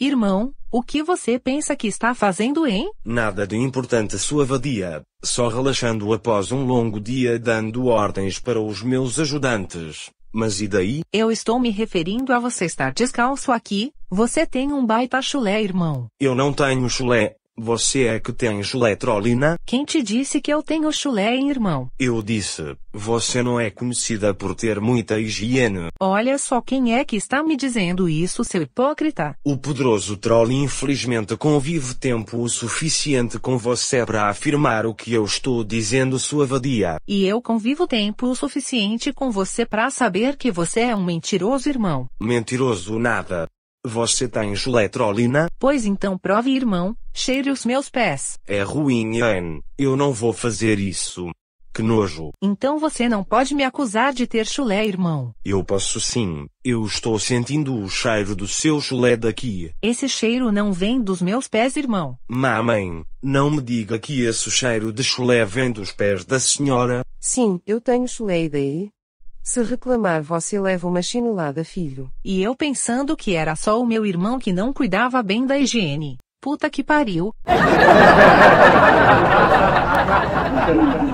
Irmão, o que você pensa que está fazendo, hein? Nada de importante sua vadia. Só relaxando após um longo dia dando ordens para os meus ajudantes. Mas e daí? Eu estou me referindo a você estar descalço aqui. Você tem um baita chulé, irmão. Eu não tenho chulé. Você é que tem chulé Quem te disse que eu tenho chulé, irmão? Eu disse, você não é conhecida por ter muita higiene. Olha só quem é que está me dizendo isso, seu hipócrita. O poderoso troll infelizmente convive tempo o suficiente com você para afirmar o que eu estou dizendo sua vadia. E eu convivo tempo o suficiente com você para saber que você é um mentiroso, irmão. Mentiroso nada. Você tem geletrolina? Pois então prove, irmão, cheire os meus pés. É ruim, Ian. Eu não vou fazer isso. Que nojo. Então você não pode me acusar de ter chulé, irmão. Eu posso sim. Eu estou sentindo o cheiro do seu chulé daqui. Esse cheiro não vem dos meus pés, irmão. Mamãe, não me diga que esse cheiro de chulé vem dos pés da senhora. Sim, eu tenho chulé daí. Se reclamar, você leva uma chinelada, filho. E eu pensando que era só o meu irmão que não cuidava bem da higiene. Puta que pariu.